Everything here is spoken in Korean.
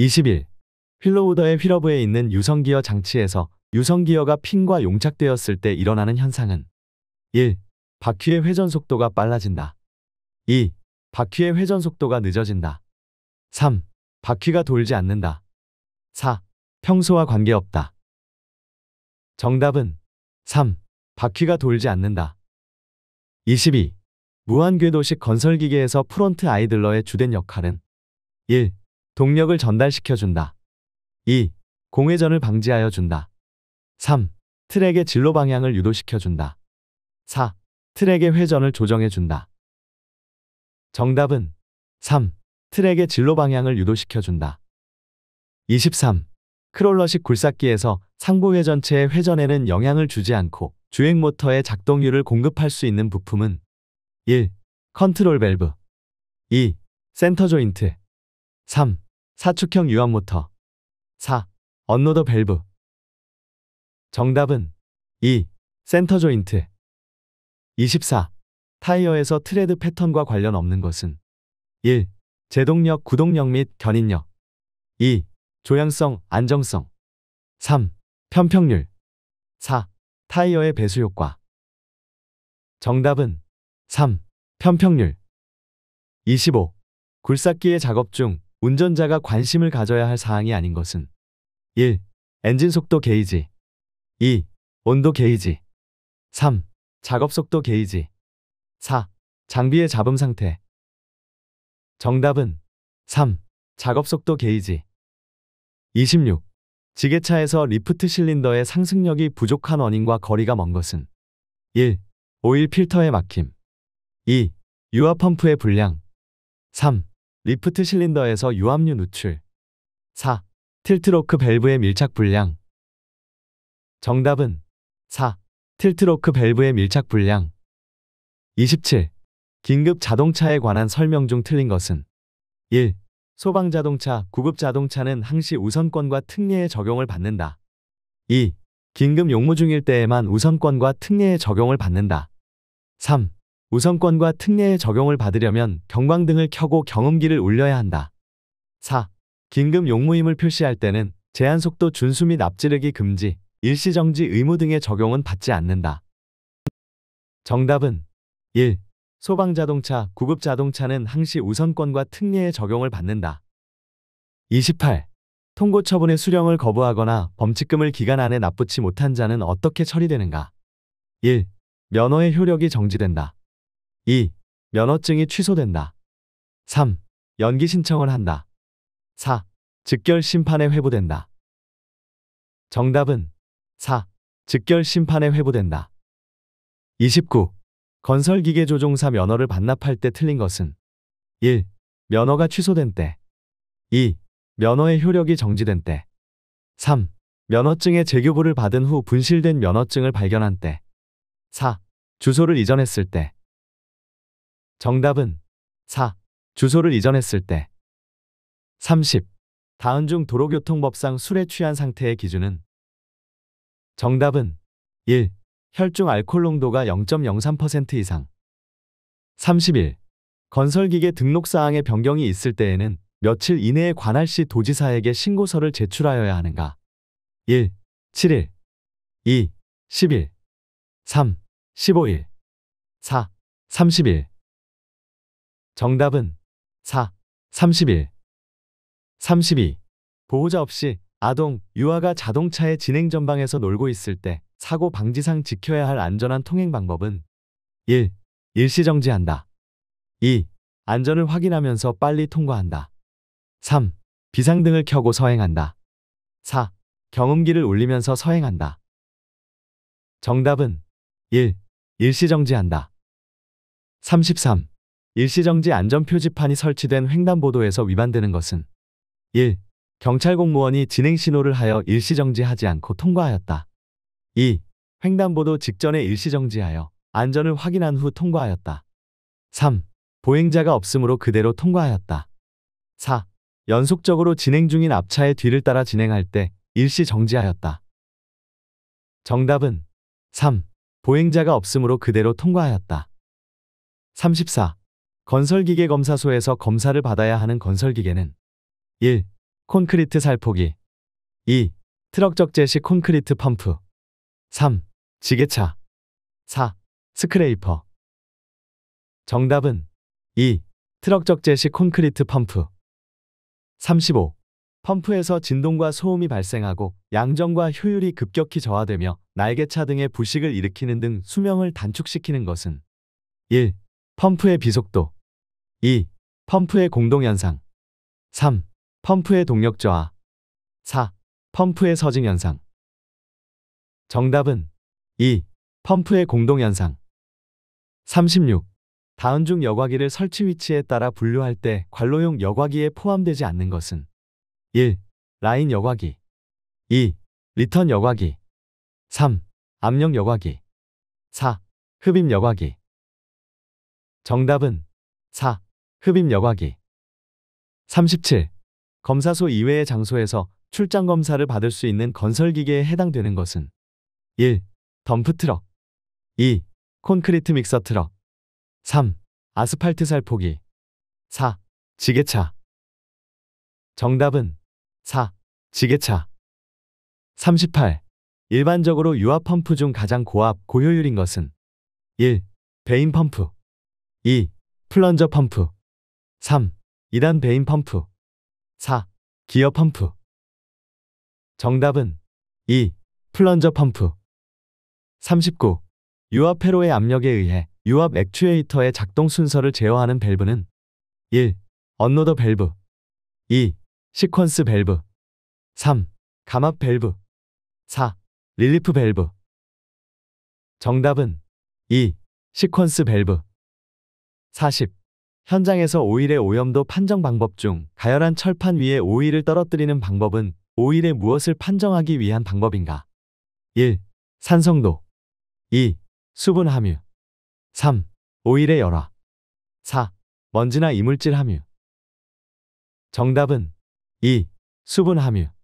20일 휠로우더의 휠어브에 있는 유성기어 장치에서 유성기어가 핀과 용착되었을 때 일어나는 현상은 1. 바퀴의 회전 속도가 빨라진다. 2. 바퀴의 회전 속도가 늦어진다. 3. 바퀴가 돌지 않는다. 4. 평소와 관계없다. 정답은 3. 바퀴가 돌지 않는다. 22. 무한궤도식 건설기계에서 프론트 아이들러의 주된 역할은 1. 동력을 전달시켜 준다. 2. 공회전을 방지하여 준다. 3. 트랙의 진로 방향을 유도시켜 준다. 4. 트랙의 회전을 조정해 준다. 정답은 3. 트랙의 진로 방향을 유도시켜 준다. 23. 크롤러식 굴삭기에서 상부회 전체의 회전에는 영향을 주지 않고 주행 모터의 작동률을 공급할 수 있는 부품은 1. 컨트롤 밸브 2. 센터 조인트 3. 사축형 유압모터 4. 언로더 밸브 정답은 2. 센터 조인트 24. 타이어에서 트레드 패턴과 관련 없는 것은 1. 제동력, 구동력 및 견인력 2. 조향성, 안정성 3. 편평률 4. 타이어의 배수 효과 정답은 3. 편평률 25. 굴삭기의 작업 중 운전자가 관심을 가져야 할 사항이 아닌 것은 1. 엔진 속도 게이지 2. 온도 게이지 3. 작업 속도 게이지 4. 장비의 잡음 상태 정답은 3. 작업 속도 게이지 26. 지게차에서 리프트 실린더의 상승력이 부족한 원인과 거리가 먼 것은 1. 오일 필터의 막힘 2. 유화 펌프의 불량 3. 리프트 실린더에서 유압류 누출 4. 틸트로크 밸브의 밀착 불량 정답은 4. 틸트로크 밸브의 밀착 불량 27. 긴급 자동차에 관한 설명 중 틀린 것은 1. 소방자동차, 구급자동차는 항시 우선권과 특례의 적용을 받는다. 2. 긴급 용무 중일 때에만 우선권과 특례의 적용을 받는다. 3. 우선권과 특례의 적용을 받으려면 경광등을 켜고 경음기를 울려야 한다. 4. 긴급 용무임을 표시할 때는 제한속도 준수 및 앞지르기 금지, 일시정지 의무 등의 적용은 받지 않는다. 정답은 1. 소방자동차, 구급자동차는 항시 우선권과 특례의 적용을 받는다. 28. 통고 처분의 수령을 거부하거나 범칙금을 기간 안에 납부치 못한 자는 어떻게 처리되는가? 1. 면허의 효력이 정지된다. 2. 면허증이 취소된다. 3. 연기 신청을 한다. 4. 즉결 심판에 회부된다. 정답은 4. 즉결 심판에 회부된다. 29. 건설기계 조종사 면허를 반납할 때 틀린 것은 1. 면허가 취소된 때 2. 면허의 효력이 정지된 때 3. 면허증의 재교부를 받은 후 분실된 면허증을 발견한 때 4. 주소를 이전했을 때 정답은 4. 주소를 이전했을 때 30. 다음중 도로교통법상 술에 취한 상태의 기준은 정답은 1. 혈중 알코올 농도가 0.03% 이상 31. 건설기계 등록사항의 변경이 있을 때에는 며칠 이내에 관할 시 도지사에게 신고서를 제출하여야 하는가 1. 7일 2. 10일 3. 15일 4. 30일 정답은 4. 31. 32. 보호자 없이 아동, 유아가 자동차의 진행 전방에서 놀고 있을 때 사고 방지상 지켜야 할 안전한 통행 방법은 1. 일시 정지한다. 2. 안전을 확인하면서 빨리 통과한다. 3. 비상등을 켜고 서행한다. 4. 경음기를 울리면서 서행한다. 정답은 1. 일시 정지한다. 33. 일시정지 안전표지판이 설치된 횡단보도에서 위반되는 것은 1. 경찰 공무원이 진행 신호를 하여 일시정지하지 않고 통과하였다. 2. 횡단보도 직전에 일시정지하여 안전을 확인한 후 통과하였다. 3. 보행자가 없으므로 그대로 통과하였다. 4. 연속적으로 진행 중인 앞차의 뒤를 따라 진행할 때 일시 정지하였다. 정답은 3. 보행자가 없으므로 그대로 통과하였다. 34. 건설기계 검사소에서 검사를 받아야 하는 건설기계는 1. 콘크리트 살포기 2. 트럭 적재시 콘크리트 펌프 3. 지게차 4. 스크레이퍼 정답은 2. 트럭 적재시 콘크리트 펌프 35. 펌프에서 진동과 소음이 발생하고 양정과 효율이 급격히 저하되며 날개차 등의 부식을 일으키는 등 수명을 단축시키는 것은 1. 펌프의 비속도 2. 펌프의 공동현상 3. 펌프의 동력 저하 4. 펌프의 서징 현상 정답은 2. 펌프의 공동현상 36. 다운중 여과기를 설치 위치에 따라 분류할 때 관로용 여과기에 포함되지 않는 것은 1. 라인 여과기 2. 리턴 여과기 3. 압력 여과기 4. 흡입 여과기 정답은 4. 흡입 여과기 37. 검사소 이외의 장소에서 출장 검사를 받을 수 있는 건설기계에 해당되는 것은 1. 덤프트럭 2. 콘크리트 믹서 트럭 3. 아스팔트 살포기 4. 지게차 정답은 4. 지게차 38. 일반적으로 유압 펌프 중 가장 고압, 고효율인 것은 1. 베인 펌프 2. 플런저 펌프 3. 2단 베인 펌프 4. 기어 펌프 정답은 2. 플런저 펌프 39. 유압 페로의 압력에 의해 유압 액추에이터의 작동 순서를 제어하는 밸브는 1. 언로더 밸브 2. 시퀀스 밸브 3. 감압 밸브 4. 릴리프 밸브 정답은 2. 시퀀스 밸브 40. 현장에서 오일의 오염도 판정 방법 중 가열한 철판 위에 오일을 떨어뜨리는 방법은 오일의 무엇을 판정하기 위한 방법인가? 1. 산성도 2. 수분 함유 3. 오일의 열화 4. 먼지나 이물질 함유 정답은 2. 수분 함유